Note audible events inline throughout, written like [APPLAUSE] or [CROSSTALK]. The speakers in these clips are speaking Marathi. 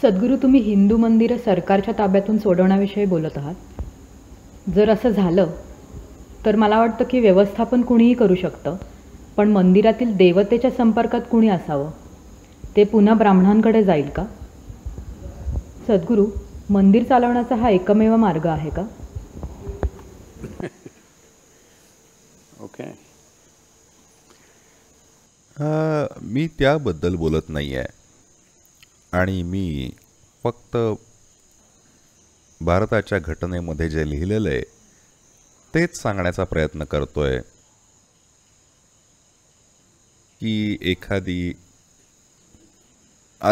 सद्गुरू तुम्ही हिंदू मंदिरं सरकारच्या ताब्यातून सोडवण्याविषयी बोलत आहात जर असं झालं तर मला वाटतं की व्यवस्थापन कुणीही करू शकतं पण मंदिरातील देवतेच्या संपर्कात कुणी असावं ते पुन्हा ब्राह्मणांकडे जाईल का सद्गुरू मंदिर चालवण्याचा हा एकमेव मार्ग आहे का ओके [LAUGHS] मी त्याबद्दल बोलत नाही आहे आणि मी फक्त भारताच्या घटनेमध्ये जे लिहिलेलं आहे तेच सांगण्याचा प्रयत्न करतोय की एखादी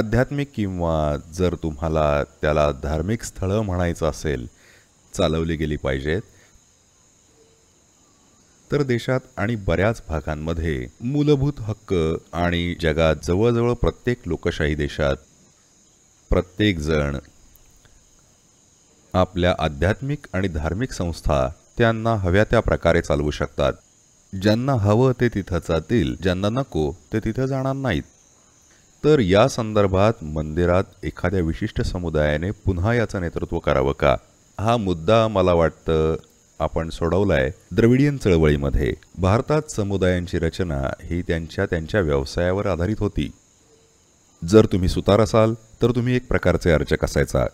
आध्यात्मिक किंवा जर तुम्हाला त्याला धार्मिक स्थळं म्हणायचं असेल चालवली गेली पाहिजेत तर देशात आणि बऱ्याच भागांमध्ये मूलभूत हक्क आणि जगात जवळजवळ प्रत्येक लोकशाही देशात प्रत्येकजण आपल्या आध्यात्मिक आणि धार्मिक संस्था त्यांना हव्या त्या प्रकारे चालवू शकतात ज्यांना हवं ते तिथं जातील ज्यांना नको ते तिथं जाणार नाहीत तर या संदर्भात मंदिरात एखाद्या विशिष्ट समुदायाने पुन्हा याचं नेतृत्व करावं का हा मुद्दा मला वाटतं आपण सोडवलाय द्रविडियन चळवळीमध्ये भारतात समुदायांची रचना ही त्यांच्या त्यांच्या व्यवसायावर आधारित होती जर तुम्ही सुतार असाल तर तुम्ही एक प्रकारचे अर्चक असायचा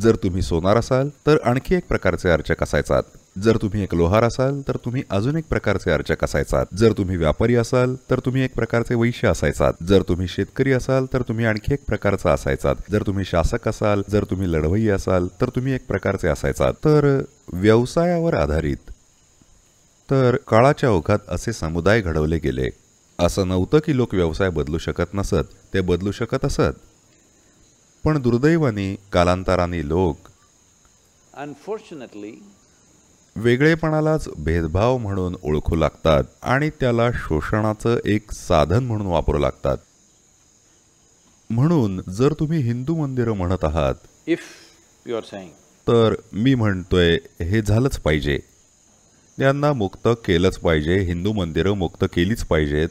जर तुम्ही सोनार असाल तर आणखी एक प्रकारचे अर्चक असायचात जर तुम्ही एक लोहार असाल तर तुम्ही अजून एक प्रकारचे अर्चक असायचात जर तुम्ही व्यापारी असाल तर तुम्ही एक प्रकारचे वैश्य असायचात जर तुम्ही शेतकरी असाल तर तुम्ही आणखी एक प्रकारचा असायचात जर तुम्ही शासक असाल जर तुम्ही लढवई असाल तर तुम्ही एक प्रकारचे असायचा तर व्यवसायावर आधारित तर काळाच्या ओघात असे समुदाय घडवले गेले असं नव्हतं की लोक व्यवसाय बदलू शकत नसत ते बदलू शकत असत पण दुर्दैवाने कालांतराने लोक अनफॉर्च्युनेटली वेगळेपणालाच भेदभाव म्हणून ओळखू लागतात आणि त्याला शोषणाचं एक साधन म्हणून वापरू लागतात म्हणून जर तुम्ही हिंदू मंदिरं म्हणत आहात इफ यू आर सेईंग तर मी म्हणतोय हे झालंच पाहिजे त्यांना मुक्त केलंच पाहिजे हिंदू मंदिरं मुक्त केलीच पाहिजेत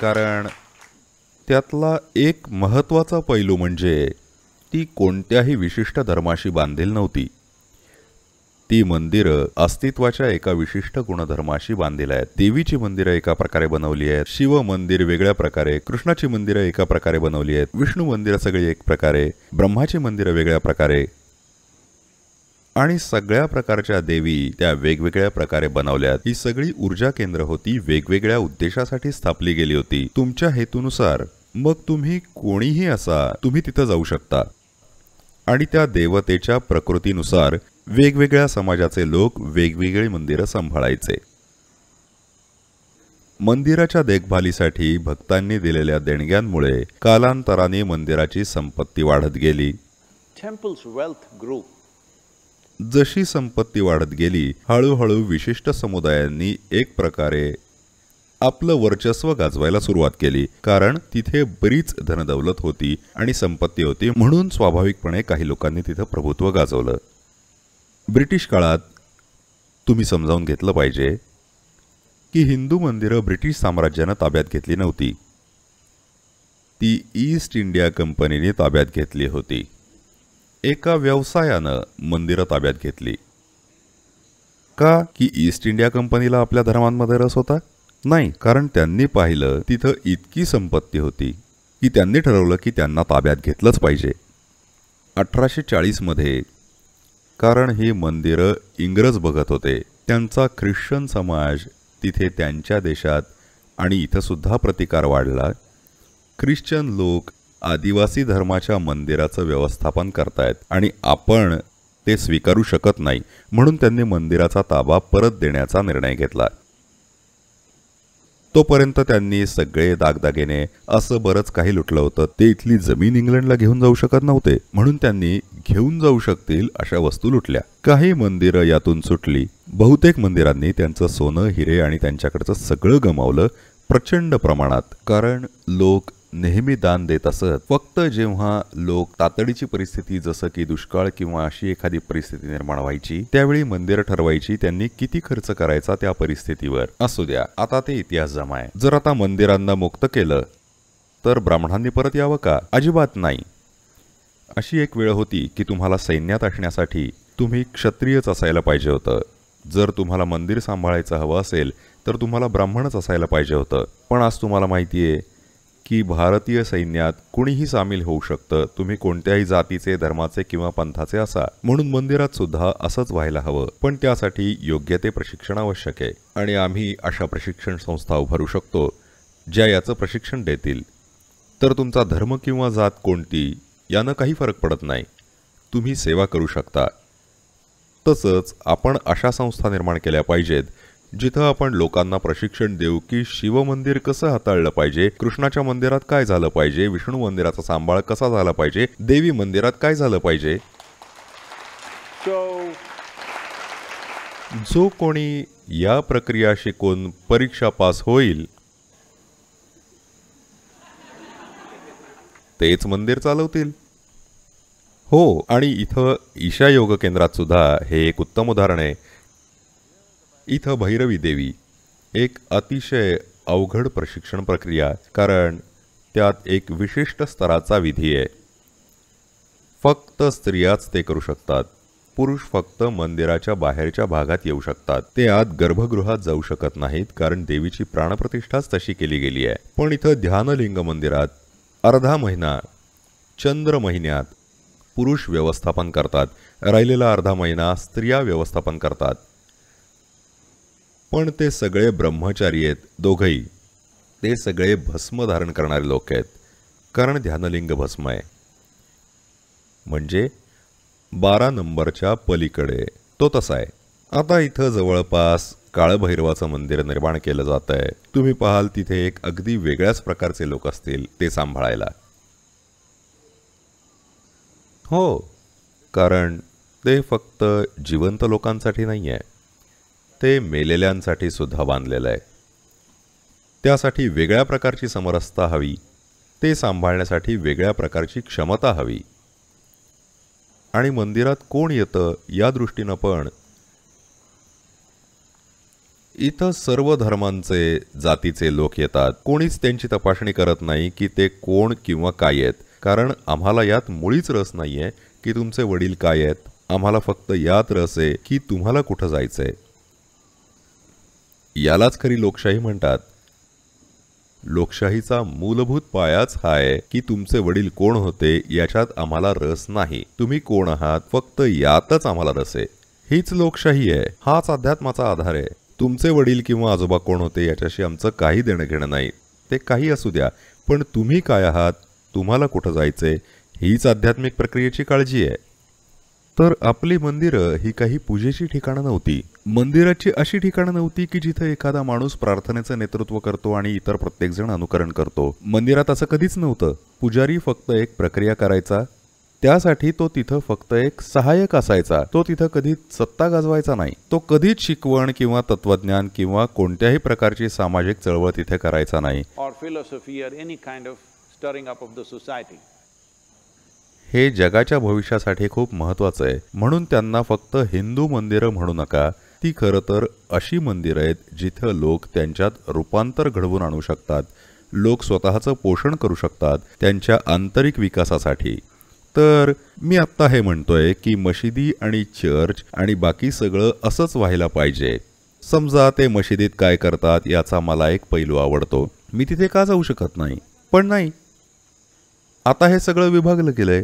कारण त्यातला एक महत्त्वाचा पैलू म्हणजे ती कोणत्याही विशिष्ट धर्माशी बांधील नव्हती ती मंदिरं अस्तित्वाच्या एका विशिष्ट गुणधर्माशी बांधील आहेत देवीची मंदिरं एका प्रकारे बनवली आहेत शिव मंदिर वेगळ्या प्रकारे कृष्णाची मंदिरं एका प्रकारे बनवली आहेत विष्णू मंदिरं सगळी एक प्रकारे ब्रह्माची मंदिरं वेगळ्या प्रकारे आणि सगळ्या प्रकारच्या देवी त्या वेगवेगळ्या प्रकारे बनवल्यात ही सगळी ऊर्जा केंद्र होती वेगवेगळ्या उद्देशासाठी स्थापली गेली होती तुमच्या हेतूनुसार मग तुम्ही कोणीही असा तुम्ही तिथं जाऊ शकता आणि त्या देवतेच्या प्रकृतीनुसार वेगवेगळ्या समाजाचे लोक वेगवेगळी मंदिरं सांभाळायचे मंदिराच्या देखभालीसाठी भक्तांनी दिलेल्या देणग्यांमुळे कालांतराने मंदिराची संपत्ती वाढत गेली जशी संपत्ती वाढत गेली हळूहळू विशिष्ट समुदायांनी एक प्रकारे आपलं वर्चस्व गाजवायला सुरुवात केली कारण तिथे बरीच धनदौलत होती आणि संपत्ती होती म्हणून स्वाभाविकपणे काही लोकांनी तिथं प्रभुत्व गाजवलं ब्रिटिश काळात तुम्ही समजावून घेतलं पाहिजे की हिंदू मंदिरं ब्रिटिश साम्राज्यानं ताब्यात घेतली नव्हती ती ईस्ट इंडिया कंपनीने ताब्यात घेतली होती एका व्यवसायानं मंदिरं ताब्यात घेतली का की ईस्ट इंडिया कंपनीला आपल्या धर्मांमध्ये रस होता नाही कारण त्यांनी पाहिलं तिथं इतकी संपत्ती होती की त्यांनी ठरवलं की त्यांना ताब्यात घेतलंच पाहिजे अठराशे चाळीसमध्ये कारण ही मंदिरं इंग्रज बघत होते त्यांचा ख्रिश्चन समाज तिथे त्यांच्या देशात आणि इथंसुद्धा प्रतिकार वाढला ख्रिश्चन लोक आदिवासी धर्माच्या मंदिराचं व्यवस्थापन करतायत आणि आपण ते स्वीकारू शकत नाही म्हणून त्यांनी मंदिराचा ताबा परत देण्याचा निर्णय घेतला तोपर्यंत त्यांनी सगळे दागदागिने असं बरंच काही लुटलं होतं ते इथली जमीन इंग्लंडला घेऊन जाऊ शकत नव्हते म्हणून त्यांनी घेऊन जाऊ शकतील अशा वस्तू लुटल्या काही मंदिरं यातून सुटली बहुतेक मंदिरांनी त्यांचं सोनं हिरे आणि त्यांच्याकडचं सगळं गमावलं प्रचंड प्रमाणात कारण लोक नेहमी दान देत असत फक्त जेव्हा लोक तातडीची परिस्थिती जसं की दुष्काळ किंवा अशी एखादी परिस्थिती निर्माण व्हायची त्यावेळी मंदिर ठरवायची त्यांनी किती खर्च करायचा त्या परिस्थितीवर असू द्या आता ते इतिहास जमाय जर आता मंदिरांना मुक्त केलं तर ब्राह्मणांनी परत यावं का अजिबात नाही अशी एक वेळ होती की तुम्हाला सैन्यात असण्यासाठी तुम्ही क्षत्रियच असायला पाहिजे होतं जर तुम्हाला मंदिर सांभाळायचं हवं असेल तर तुम्हाला ब्राह्मणच असायला पाहिजे होतं पण आज तुम्हाला माहिती आहे की भारतीय सैन्यात कुणीही सामील होऊ शकतं तुम्ही कोणत्याही जातीचे धर्माचे किंवा पंथाचे असा म्हणून मंदिरात सुद्धा असंच व्हायला हवं पण त्यासाठी योग्य ते प्रशिक्षण आवश्यक आहे आणि आम्ही अशा प्रशिक्षण संस्था उभारू शकतो ज्या याचं प्रशिक्षण देतील तर तुमचा धर्म किंवा जात कोणती यानं काही फरक पडत नाही तुम्ही सेवा करू शकता तसंच आपण अशा संस्था निर्माण केल्या पाहिजेत जिथं आपण लोकांना प्रशिक्षण देऊ की शिवमंदिर कसं हाताळलं पाहिजे कृष्णाच्या मंदिरात काय झालं पाहिजे विष्णू मंदिराचा सांभाळ कसा झाला पाहिजे देवी मंदिरात काय झालं पाहिजे जो कोणी या प्रक्रिया शिकून परीक्षा पास होईल तेच मंदिर चालवतील हो आणि इथं ईशा योग केंद्रात सुद्धा हे एक उत्तम उदाहरण आहे इथं भैरवी देवी एक अतिशय अवघड प्रशिक्षण प्रक्रिया कारण त्यात एक विशिष्ट स्तराचा विधी आहे फक्त स्त्रियाच ते करू शकतात पुरुष फक्त मंदिराच्या बाहेरच्या भागात येऊ शकतात ते आत गर्भगृहात जाऊ शकत नाहीत कारण देवीची प्राणप्रतिष्ठाच तशी केली गेली आहे पण इथं ध्यानलिंग मंदिरात अर्धा महिना चंद्र महिन्यात पुरुष व्यवस्थापन करतात राहिलेला अर्धा महिना स्त्रिया व्यवस्थापन करतात पण ते सगळे ब्रह्मचारी आहेत दोघही ते सगळे भस्म धारण करणारे लोक आहेत कारण ध्यानलिंग भस्म आहे म्हणजे बारा नंबरच्या पलीकडे तो तसा आहे आता इथं जवळपास काळभैरवाचं मंदिर निर्माण केलं जात आहे तुम्ही पाहाल तिथे एक अगदी वेगळ्याच प्रकारचे लोक असतील ते सांभाळायला हो कारण ते फक्त जिवंत लोकांसाठी नाही आहे ते मेलेल्यांसाठी सुद्धा बांधलेलं आहे त्यासाठी वेगळ्या प्रकारची समरसता हवी ते सांभाळण्यासाठी वेगळ्या प्रकारची क्षमता हवी आणि मंदिरात कोण येतं या दृष्टीनं पण इथं सर्व धर्मांचे जातीचे लोक येतात कोणीच त्यांची तपासणी करत नाही की ते कोण किंवा काय आहेत कारण आम्हाला यात मुळीच रस नाही की तुमचे वडील काय आहेत आम्हाला फक्त यात रस आहे की तुम्हाला कुठं जायचं आहे यालाच खरी लोकशाही म्हणतात लोकशाहीचा मूलभूत पायाच हा आहे की तुमचे वडील कोण होते याच्यात आम्हाला रस नाही तुम्ही कोण आहात फक्त यातच आम्हाला रस आहे हीच लोकशाही आहे हाच अध्यात्माचा आधार आहे तुमचे वडील किंवा आजोबा कोण होते याच्याशी आमचं काही देणं घेणं नाही ते काही असू द्या पण तुम्ही काय आहात तुम्हाला कुठं जायचे हीच आध्यात्मिक प्रक्रियेची काळजी आहे तर आपली मंदिरं ही काही पूजेची ठिकाणं नव्हती मंदिराची अशी ठिकाणं नव्हती की जिथे एखादा माणूस प्रार्थनेचं नेतृत्व करतो आणि इतर प्रत्येकजण अनुकरण करतो मंदिरात असं कधीच नव्हतं पुजारी फक्त एक प्रक्रिया करायचा त्यासाठी तो तिथं फक्त एक सहायक असायचा तो तिथं कधीच सत्ता गाजवायचा नाही तो कधीच शिकवण किंवा तत्वज्ञान किंवा कोणत्याही प्रकारची सामाजिक चळवळ तिथे करायचा नाही हे जगाच्या भविष्यासाठी खूप महत्वाचं आहे म्हणून त्यांना फक्त हिंदू मंदिरं म्हणू नका ती खरं तर अशी मंदिरं आहेत जिथं लोक त्यांच्यात रूपांतर घडवून आणू शकतात लोक स्वतःचं पोषण करू शकतात त्यांच्या आंतरिक विकासासाठी तर मी आत्ता हे म्हणतोय की मशिदी आणि चर्च आणि बाकी सगळं असंच व्हायला पाहिजे समजा ते मशिदीत काय करतात याचा मला एक पैलू आवडतो मी तिथे का जाऊ शकत नाही पण नाही आता हे सगळं विभागलं गेलंय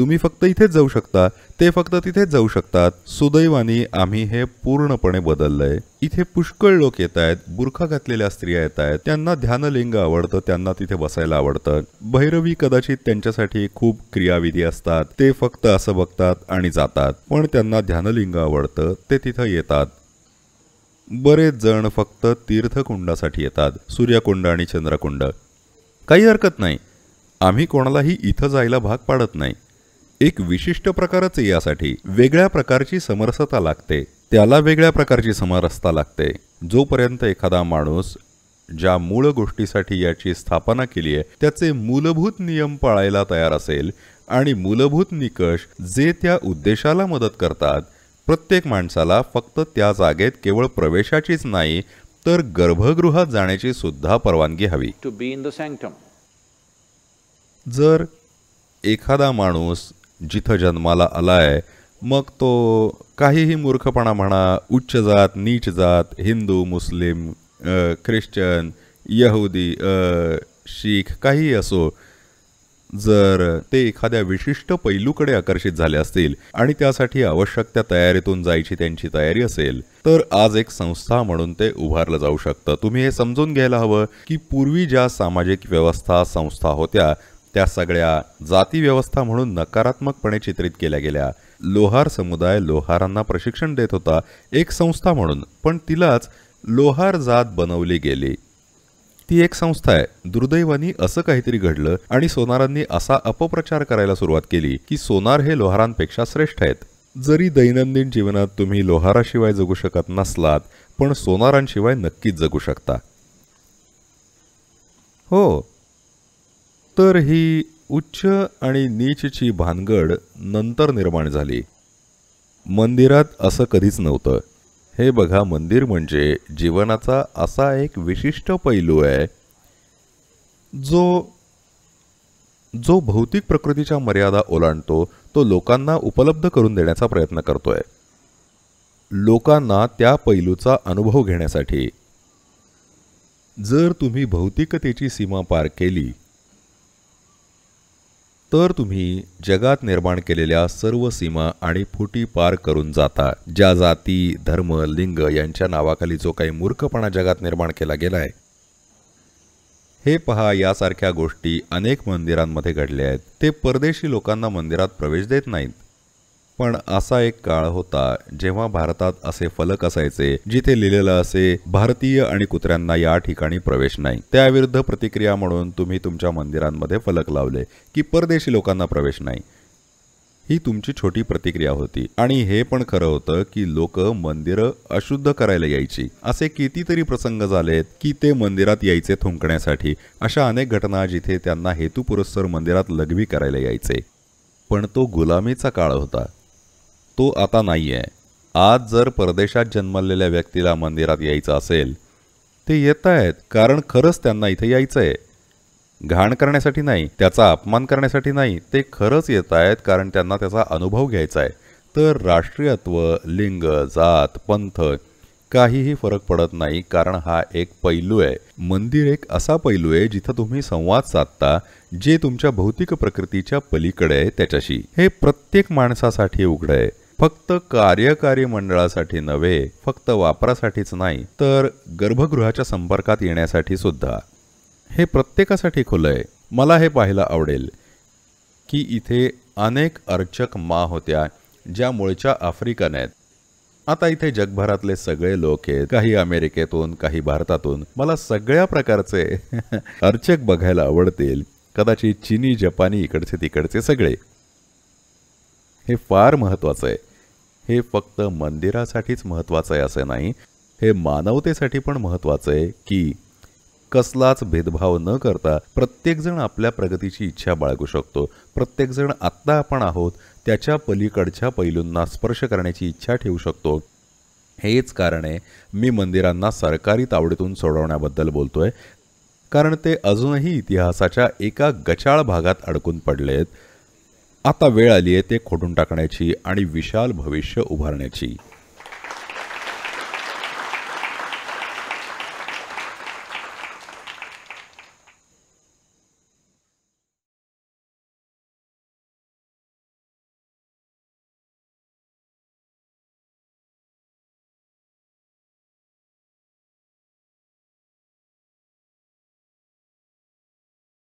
तुम्ही फक्त इथेच जाऊ शकता ते फक्त तिथेच जाऊ शकतात सुदैवानी आम्ही हे पूर्णपणे बदललंय इथे पुष्कळ लोक येत आहेत बुरखा घातलेल्या स्त्रिया येत आहेत त्यांना ध्यानलिंग आवडतं त्यांना तिथे बसायला आवडतं भैरवी कदाचित त्यांच्यासाठी खूप क्रियाविधी असतात ते फक्त असं बघतात आणि जातात पण त्यांना ध्यानलिंग आवडतं ते तिथं येतात बरेच जण फक्त तीर्थकुंडासाठी येतात सूर्यकुंड आणि चंद्रकुंड काही हरकत नाही आम्ही कोणालाही इथं जायला भाग पाडत नाही एक विशिष्ट प्रकारच यासाठी वेगळ्या प्रकारची समरसता लागते त्याला वेगळ्या प्रकारची समरसता लागते जोपर्यंत एखादा माणूस ज्या मूळ गोष्टीसाठी याची स्थापना केली आहे त्याचे मूलभूत नियम पाळायला तयार असेल आणि मूलभूत निकष जे त्या उद्देशाला मदत करतात प्रत्येक माणसाला फक्त त्या जागेत केवळ प्रवेशाचीच नाही तर गर्भगृहात जाण्याची सुद्धा परवानगी हवी टू बी इन जर एखादा माणूस जिथं जन्माला आलाय मग तो काहीही मूर्खपणा म्हणा उच्च जात नीच जात हिंदू मुस्लिम ख्रिश्चन यहुदी शीख काहीही असो जर ते एखाद्या विशिष्ट पैलूकडे आकर्षित झाले असतील आणि त्यासाठी आवश्यक त्या तयारीतून जायची त्यांची तयारी असेल तर आज एक संस्था म्हणून ते उभारलं जाऊ शकतं तुम्ही हे समजून घ्यायला हवं की पूर्वी ज्या सामाजिक व्यवस्था संस्था होत्या त्या सगळ्या जातीव्यवस्था म्हणून नकारात्मकपणे चित्रित केल्या गेल्या लोहार समुदाय लोहारांना प्रशिक्षण देत होता एक संस्था म्हणून पण तिलाच लोहार जात बनवली गेली ती एक संस्था आहे दुर्दैवानी असं काहीतरी घडलं आणि सोनारांनी असा अपप्रचार करायला सुरुवात केली की सोनार हे लोहारांपेक्षा श्रेष्ठ आहेत जरी दैनंदिन जीवनात तुम्ही लोहाराशिवाय जगू शकत नसलात पण सोनारांशिवाय नक्कीच जगू शकता हो तर ही उच्च आणि नीचची भानगड नंतर निर्माण झाली मंदिरात असं कधीच नव्हतं हे बघा मंदिर म्हणजे जीवनाचा असा एक विशिष्ट पैलू आहे जो जो भौतिक प्रकृतीच्या मर्यादा ओलांडतो तो लोकांना उपलब्ध करून देण्याचा प्रयत्न करतोय लोकांना त्या पैलूचा अनुभव घेण्यासाठी जर तुम्ही भौतिकतेची सीमा पार केली तर तुम्ही जगात निर्माण केलेल्या सर्व सीमा आणि फुटी पार करून जाता ज्या जाती धर्म लिंग यांच्या नावाखाली जो काही मूर्खपणा जगात निर्माण केला गेला आहे हे पहा यासारख्या गोष्टी अनेक मंदिरांमध्ये घडल्या आहेत ते परदेशी लोकांना मंदिरात प्रवेश देत नाहीत पण असा एक काळ होता जेव्हा भारतात असे फलक असायचे जिथे लिहिलेलं असे भारतीय आणि कुत्र्यांना या ठिकाणी प्रवेश नाही त्याविरुद्ध प्रतिक्रिया म्हणून तुम्ही तुमच्या मंदिरांमध्ये फलक लावले की परदेशी लोकांना प्रवेश नाही ही तुमची छोटी प्रतिक्रिया होती आणि हे पण खरं होतं की लोक मंदिरं अशुद्ध करायला यायची असे कितीतरी प्रसंग झालेत की ते मंदिरात यायचे थुंकण्यासाठी अशा अनेक घटना जिथे त्यांना हेतुपुरस्सर मंदिरात लघवी करायला यायचे पण तो गुलामीचा काळ होता तो आता नाही आहे आज जर परदेशात जन्मलेल्या व्यक्तीला मंदिरात यायचं असेल ते येत आहेत कारण खरंच त्यांना इथे यायचं आहे घाण करण्यासाठी नाही त्याचा अपमान करण्यासाठी नाही ते खरंच येत आहेत कारण त्यांना त्याचा अनुभव घ्यायचा आहे तर राष्ट्रीयत्व लिंग जात पंथ काहीही फरक पडत नाही कारण हा एक पैलू आहे मंदिर एक असा पैलू आहे जिथं तुम्ही संवाद साधता जे तुमच्या भौतिक प्रकृतीच्या पलीकडे आहे त्याच्याशी हे प्रत्येक माणसासाठी उघडं आहे फक्त कार्यकारी मंडळासाठी नव्हे फक्त वापरासाठीच नाही तर गर्भगृहाच्या संपर्कात येण्यासाठी सुद्धा हे प्रत्येकासाठी खुलं आहे मला हे पाहायला आवडेल की इथे अनेक अर्चक मा होत्या ज्या मूळच्या आफ्रिकन आहेत आता इथे जगभरातले सगळे लोक आहेत काही अमेरिकेतून काही भारतातून मला सगळ्या प्रकारचे [LAUGHS] अर्चक बघायला आवडतील कदाचित चीनी जपानी इकडचे तिकडचे सगळे हे फार महत्वाचं आहे हे फक्त मंदिरासाठीच महत्त्वाचं आहे असं नाही हे मानवतेसाठी पण महत्त्वाचं आहे की कसलाच भेदभाव न करता प्रत्येकजण आपल्या प्रगतीची इच्छा बाळगू शकतो प्रत्येकजण आत्ता आपण आहोत त्याच्या पलीकडच्या पैलूंना स्पर्श करण्याची इच्छा ठेवू शकतो हेच कारण आहे मी मंदिरांना सरकारी तावडीतून सोडवण्याबद्दल बोलतोय कारण ते अजूनही इतिहासाच्या एका गचाळ भागात अडकून पडलेत आता वेळ आली आहे ते खोडून टाकण्याची आणि विशाल भविष्य उभारण्याची